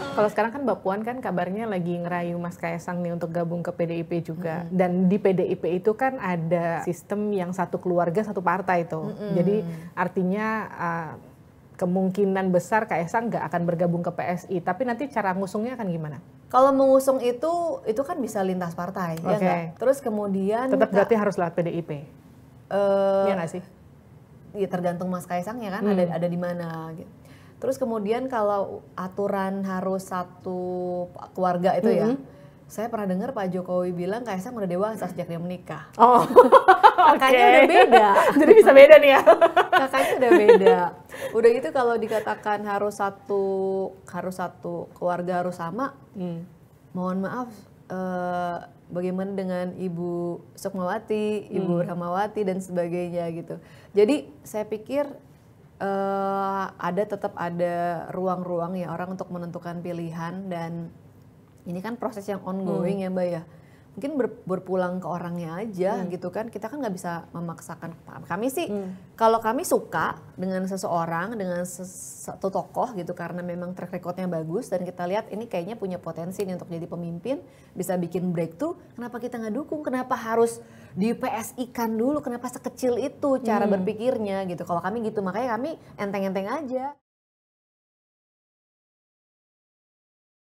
Kalau sekarang kan Mbak Puan kan kabarnya lagi ngerayu Mas Kaisang nih untuk gabung ke PDIP juga. Mm -hmm. Dan di PDIP itu kan ada sistem yang satu keluarga satu partai itu. Mm -hmm. Jadi artinya uh, kemungkinan besar Kaisang nggak akan bergabung ke PSI. Tapi nanti cara ngusungnya akan gimana? Kalau mengusung itu itu kan bisa lintas partai, okay. ya Terus kemudian tetap berarti harus lewat PDIP. Uh, eh, Iya nggak sih? Iya tergantung Mas Kaisang ya kan mm. ada ada di mana gitu. Terus kemudian kalau aturan harus satu keluarga itu mm -hmm. ya, saya pernah dengar Pak Jokowi bilang Kaisang udah dewasa sejak dia menikah. Oh, kakaknya okay. udah beda. Jadi bisa beda nih ya. kakaknya udah beda. Udah gitu kalau dikatakan harus satu harus satu keluarga harus sama. Hmm. Mohon maaf, eh, bagaimana dengan Ibu Sukmawati, Ibu hmm. Rahmawati dan sebagainya gitu. Jadi saya pikir uh, ada tetap ada ruang-ruang ya orang untuk menentukan pilihan dan ini kan proses yang ongoing hmm. ya Mbak ya mungkin ber, berpulang ke orangnya aja hmm. gitu kan kita kan nggak bisa memaksakan kami sih hmm. kalau kami suka dengan seseorang dengan satu tokoh gitu karena memang track recordnya bagus dan kita lihat ini kayaknya punya potensi nih untuk jadi pemimpin bisa bikin break breakthrough kenapa kita nggak dukung kenapa harus di PSI kan dulu kenapa sekecil itu cara hmm. berpikirnya gitu kalau kami gitu makanya kami enteng-enteng aja